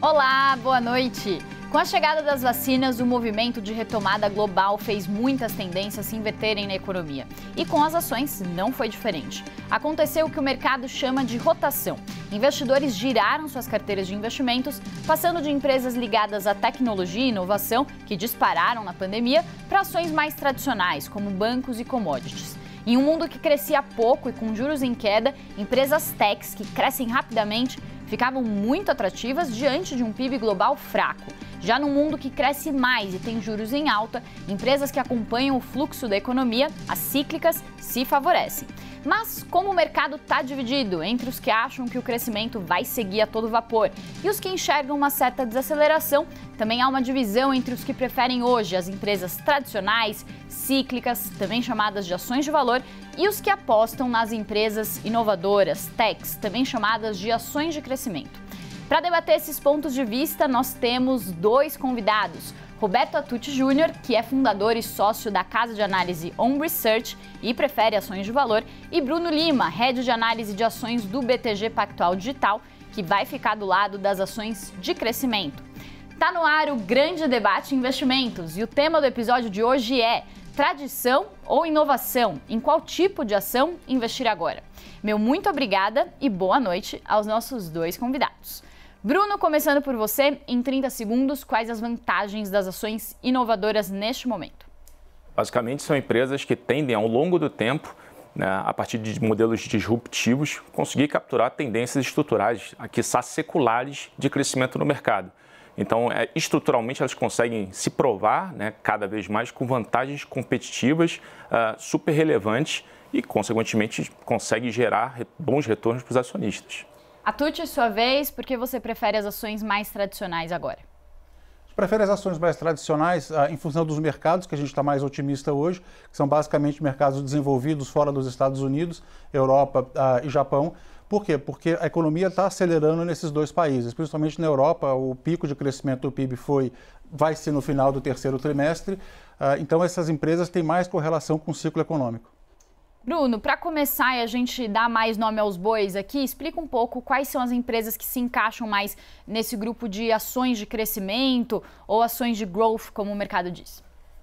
Olá, boa noite. Com a chegada das vacinas, o movimento de retomada global fez muitas tendências se inverterem na economia. E com as ações não foi diferente. Aconteceu o que o mercado chama de rotação. Investidores giraram suas carteiras de investimentos, passando de empresas ligadas à tecnologia e inovação, que dispararam na pandemia, para ações mais tradicionais, como bancos e commodities. Em um mundo que crescia pouco e com juros em queda, empresas techs que crescem rapidamente ficavam muito atrativas diante de um PIB global fraco. Já no mundo que cresce mais e tem juros em alta, empresas que acompanham o fluxo da economia, as cíclicas, se favorecem. Mas como o mercado está dividido entre os que acham que o crescimento vai seguir a todo vapor e os que enxergam uma certa desaceleração, também há uma divisão entre os que preferem hoje as empresas tradicionais, cíclicas, também chamadas de ações de valor, e os que apostam nas empresas inovadoras, techs, também chamadas de ações de crescimento. Para debater esses pontos de vista, nós temos dois convidados. Roberto Atucci Júnior, que é fundador e sócio da casa de análise On Research e prefere ações de valor, e Bruno Lima, head de análise de ações do BTG Pactual Digital, que vai ficar do lado das ações de crescimento. Tá no ar o grande debate investimentos e o tema do episódio de hoje é tradição ou inovação? Em qual tipo de ação investir agora? Meu muito obrigada e boa noite aos nossos dois convidados. Bruno, começando por você, em 30 segundos, quais as vantagens das ações inovadoras neste momento? Basicamente, são empresas que tendem, ao longo do tempo, né, a partir de modelos disruptivos, conseguir capturar tendências estruturais, aqui seculares, de crescimento no mercado. Então, é, estruturalmente, elas conseguem se provar né, cada vez mais com vantagens competitivas uh, super relevantes e, consequentemente, conseguem gerar bons retornos para os acionistas. Atute, sua vez, por que você prefere as ações mais tradicionais agora? prefere as ações mais tradicionais ah, em função dos mercados, que a gente está mais otimista hoje, que são basicamente mercados desenvolvidos fora dos Estados Unidos, Europa ah, e Japão. Por quê? Porque a economia está acelerando nesses dois países, principalmente na Europa. O pico de crescimento do PIB foi, vai ser no final do terceiro trimestre. Ah, então, essas empresas têm mais correlação com o ciclo econômico. Bruno, para começar e a gente dar mais nome aos bois aqui, explica um pouco quais são as empresas que se encaixam mais nesse grupo de ações de crescimento ou ações de growth, como o mercado diz.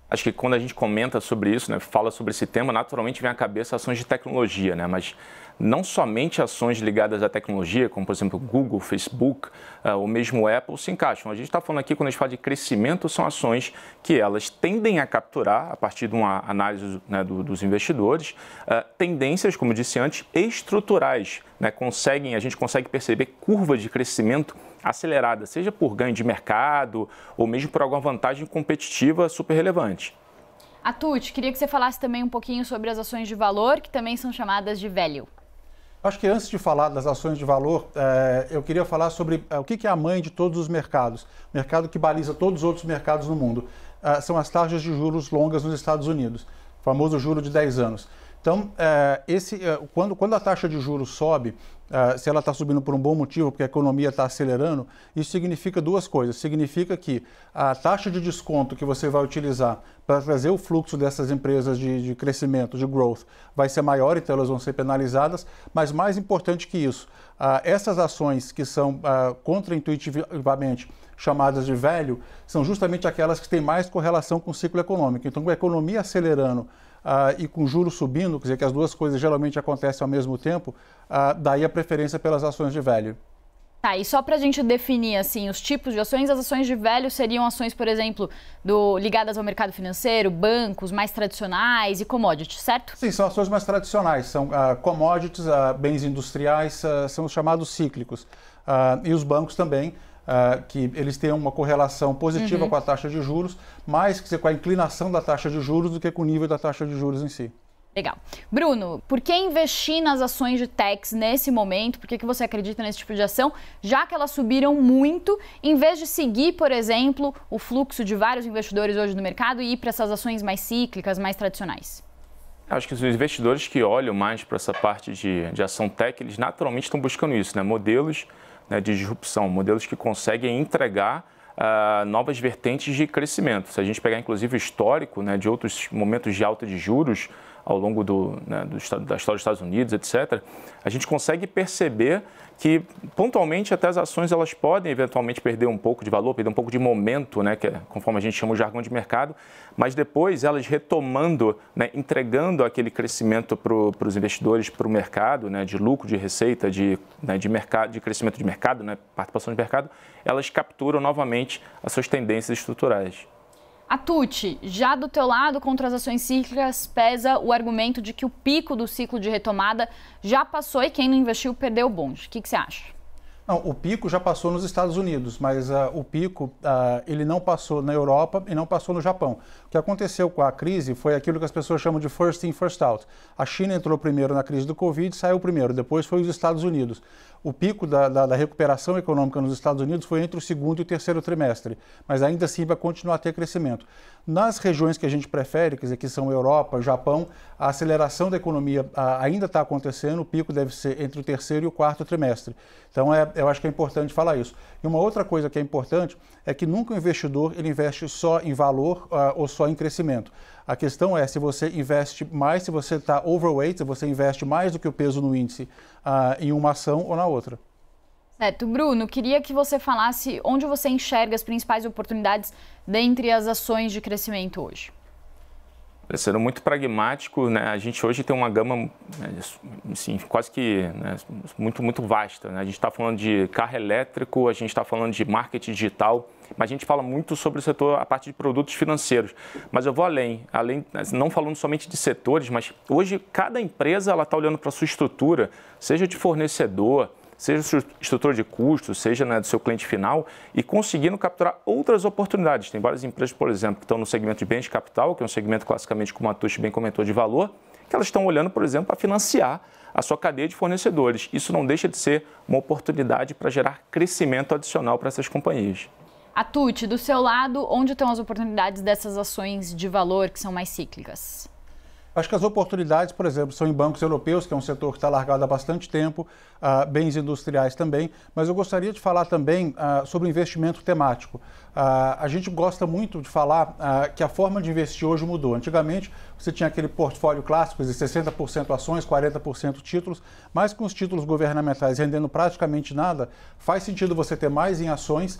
Acho que quando a gente comenta sobre isso, né, fala sobre esse tema, naturalmente vem à cabeça ações de tecnologia, né? Mas não somente ações ligadas à tecnologia, como por exemplo Google, Facebook, uh, ou mesmo Apple, se encaixam. A gente está falando aqui, quando a gente fala de crescimento, são ações que elas tendem a capturar, a partir de uma análise né, do, dos investidores, uh, tendências, como disse antes, estruturais. Né? Conseguem, a gente consegue perceber curvas de crescimento acelerada, seja por ganho de mercado ou mesmo por alguma vantagem competitiva super relevante. Atut, queria que você falasse também um pouquinho sobre as ações de valor, que também são chamadas de value. Acho que antes de falar das ações de valor, eh, eu queria falar sobre eh, o que é a mãe de todos os mercados, mercado que baliza todos os outros mercados no mundo. Ah, são as taxas de juros longas nos Estados Unidos, o famoso juro de 10 anos. Então, é, esse, é, quando, quando a taxa de juros sobe, é, se ela está subindo por um bom motivo, porque a economia está acelerando, isso significa duas coisas. Significa que a taxa de desconto que você vai utilizar para trazer o fluxo dessas empresas de, de crescimento, de growth, vai ser maior, então elas vão ser penalizadas. Mas mais importante que isso, essas ações que são contraintuitivamente chamadas de velho, são justamente aquelas que têm mais correlação com o ciclo econômico. Então, com a economia acelerando, uh, e com juros subindo, quer dizer que as duas coisas geralmente acontecem ao mesmo tempo, uh, daí a preferência pelas ações de velho. Tá, e só para a gente definir assim os tipos de ações, as ações de velho seriam ações, por exemplo, do, ligadas ao mercado financeiro, bancos mais tradicionais e commodities, certo? Sim, são ações mais tradicionais, são uh, commodities, uh, bens industriais, uh, são os chamados cíclicos. e os bancos também uh, que eles tenham uma correlação positiva uhum. com a taxa de juros, mais que com a inclinação da taxa de juros do que com o nível da taxa de juros em si. Legal. Bruno, por que investir nas ações de techs nesse momento? Por que, que você acredita nesse tipo de ação? Já que elas subiram muito, em vez de seguir, por exemplo, o fluxo de vários investidores hoje no mercado e ir para essas ações mais cíclicas, mais tradicionais? Acho que os investidores que olham mais para essa parte de, de ação tech, eles naturalmente estão buscando isso, né? Modelos né, de disrupção, modelos que conseguem entregar Uh, novas vertentes de crescimento. Se a gente pegar, inclusive, o histórico né, de outros momentos de alta de juros, ao longo do, né, do, da história dos Estados Unidos, etc., a gente consegue perceber que pontualmente até as ações elas podem eventualmente perder um pouco de valor, perder um pouco de momento, né, que é, conforme a gente chama o jargão de mercado, mas depois elas retomando, né, entregando aquele crescimento para os investidores, para o mercado, né, de lucro, de receita, de, né, de mercado, de crescimento de mercado, né, participação de mercado, elas capturam novamente as suas tendências estruturais. A já do teu lado, contra as ações cíclicas, pesa o argumento de que o pico do ciclo de retomada já passou e quem não investiu perdeu o bonde. O que, que você acha? Não, o pico já passou nos Estados Unidos, mas uh, o pico uh, ele não passou na Europa e não passou no Japão. O que aconteceu com a crise foi aquilo que as pessoas chamam de first in, first out. A China entrou primeiro na crise do Covid, saiu primeiro, depois foi os Estados Unidos. O pico da, da, da recuperação econômica nos Estados Unidos foi entre o segundo e o terceiro trimestre, mas ainda assim vai continuar a ter crescimento. Nas regiões que a gente prefere, quer dizer, que são Europa, Japão, a aceleração da economia ah, ainda está acontecendo, o pico deve ser entre o terceiro e o quarto trimestre. Então é eu acho que é importante falar isso. E uma outra coisa que é importante é que nunca o investidor ele investe só em valor uh, ou só em crescimento. A questão é se você investe mais, se você está overweight, se você investe mais do que o peso no índice uh, em uma ação ou na outra. Certo. Bruno, queria que você falasse onde você enxerga as principais oportunidades dentre as ações de crescimento hoje. Sendo muito pragmático, né, a gente hoje tem uma gama né, assim, quase que né, muito, muito vasta. Né? A gente está falando de carro elétrico, a gente está falando de marketing digital, mas a gente fala muito sobre o setor, a parte de produtos financeiros. Mas eu vou além, além não falando somente de setores, mas hoje cada empresa está olhando para a sua estrutura, seja de fornecedor, seja instrutor de custos, seja né, do seu cliente final, e conseguindo capturar outras oportunidades. Tem várias empresas, por exemplo, que estão no segmento de bens de capital, que é um segmento classicamente, como a Tush bem comentou, de valor, que elas estão olhando, por exemplo, para financiar a sua cadeia de fornecedores. Isso não deixa de ser uma oportunidade para gerar crescimento adicional para essas companhias. A Tuti, do seu lado, onde estão as oportunidades dessas ações de valor que são mais cíclicas? Acho que as oportunidades, por exemplo, são em bancos europeus, que é um setor que está largado há bastante tempo uh, bens industriais também, mas eu gostaria de falar também uh, sobre o investimento temático. Uh, a gente gosta muito de falar que a forma de investir hoje mudou. Antigamente, você tinha aquele portfólio clássico de 60% ações, 40% títulos, mas com os títulos governamentais rendendo praticamente nada, faz sentido você ter mais em ações,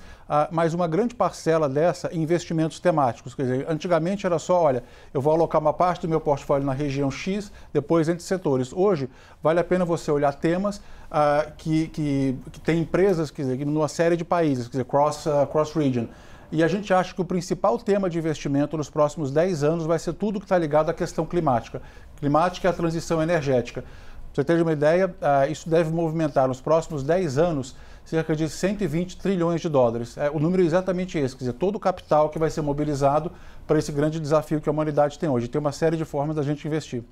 mas uma grande parcela dessa em investimentos temáticos. Quer dizer, antigamente era só, olha, eu vou alocar uma parte do meu portfólio na região X, depois entre setores. Hoje, vale a pena você olhar temas uh, que, que, que, tem empresas, quer dizer, numa série de países, quer dizer, cross, uh, cross region. E a gente acha que o principal tema de investimento nos próximos 10 anos vai ser tudo que está ligado à questão climática. Climática e é a transição energética. Para você ter uma ideia, uh, isso deve movimentar nos próximos 10 anos cerca de 120 trilhões de dólares. É, o número é exatamente esse, quer dizer, todo o capital que vai ser mobilizado para esse grande desafio que a humanidade tem hoje. Tem uma série de formas da gente investir.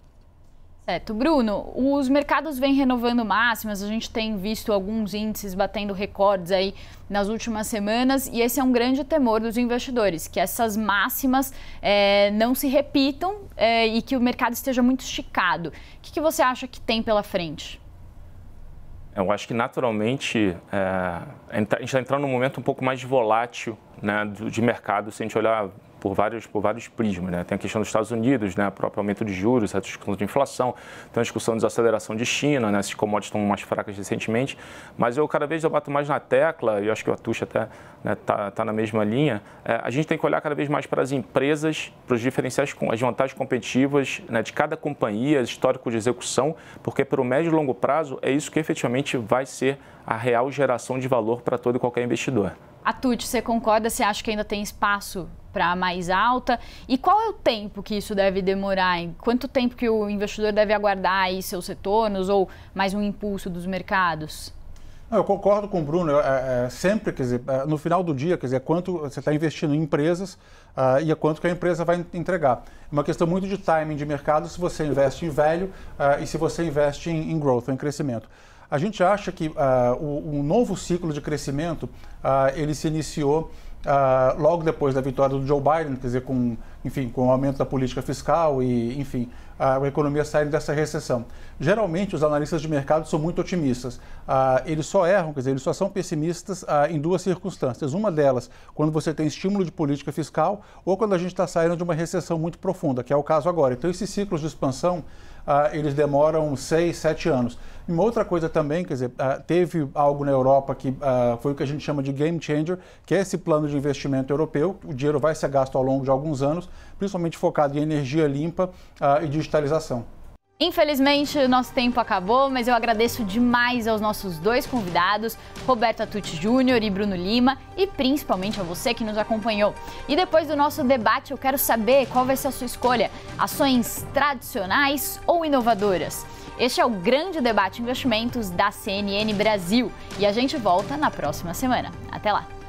Certo. Bruno, os mercados vêm renovando máximas, a gente tem visto alguns índices batendo recordes aí nas últimas semanas e esse é um grande temor dos investidores, que essas máximas é, não se repitam é, e que o mercado esteja muito esticado. O que, que, você acha que tem pela frente? Eu acho que naturalmente é, a gente está tá entrando num momento um pouco mais volátil né, de mercado, se a gente olhar por vários, por vários prismas. Né? Tem a questão dos Estados Unidos, né? o próprio aumento de juros, a discussão de inflação, tem a discussão de desaceleração de China, né? essas commodities estão mais fracas recentemente, mas eu cada vez eu bato mais na tecla, e acho que o Atucha até está né, tá, tá na mesma linha, é, a gente tem que olhar cada vez mais para as empresas, para os diferenciais, as vantagens competitivas né, de cada companhia, histórico de execução, porque para o médio e longo prazo é isso que efetivamente vai ser a real geração de valor para todo e qualquer investidor. A TUT, você concorda? Você acha que ainda tem espaço para mais alta? E qual é o tempo que isso deve demorar? Em quanto tempo que o investidor deve aguardar aí seus retornos ou mais um impulso dos mercados? Eu concordo com o Bruno. É, é, é, sempre, quer dizer, é, no final do dia, quer dizer, é quanto você está investindo em empresas ah, e é quanto que a empresa vai entregar. É uma questão muito de timing de mercado, se você investe em velho ah, e se você investe em, em growth, em crescimento. A gente acha que uh, o, um novo ciclo de crescimento uh, ele se iniciou uh, logo depois da vitória do Joe Biden, quer dizer, com, enfim, com o aumento da política fiscal e, enfim, a, a economia saindo dessa recessão. Geralmente, os analistas de mercado são muito otimistas. eles só erram, quer dizer, eles só são pessimistas em duas circunstâncias. Uma delas, quando você tem estímulo de política fiscal ou quando a gente está saindo de uma recessão muito profunda, que é o caso agora. Então, esses ciclos de expansão ah, eles demoram seis, sete anos. Uma outra coisa também, quer dizer, ah, teve algo na Europa que ah, foi o que a gente chama de game changer, que é esse plano de investimento europeu. O dinheiro vai ser gasto ao longo de alguns anos, principalmente focado em energia limpa e digitalização. Infelizmente, o nosso tempo acabou, mas eu agradeço demais aos nossos dois convidados, Roberto Atucci Júnior e Bruno Lima, e principalmente a você que nos acompanhou. E depois do nosso debate, eu quero saber qual vai ser a sua escolha: ações tradicionais ou inovadoras? Este é o grande debate investimentos da CNN Brasil e a gente volta na próxima semana. Até lá!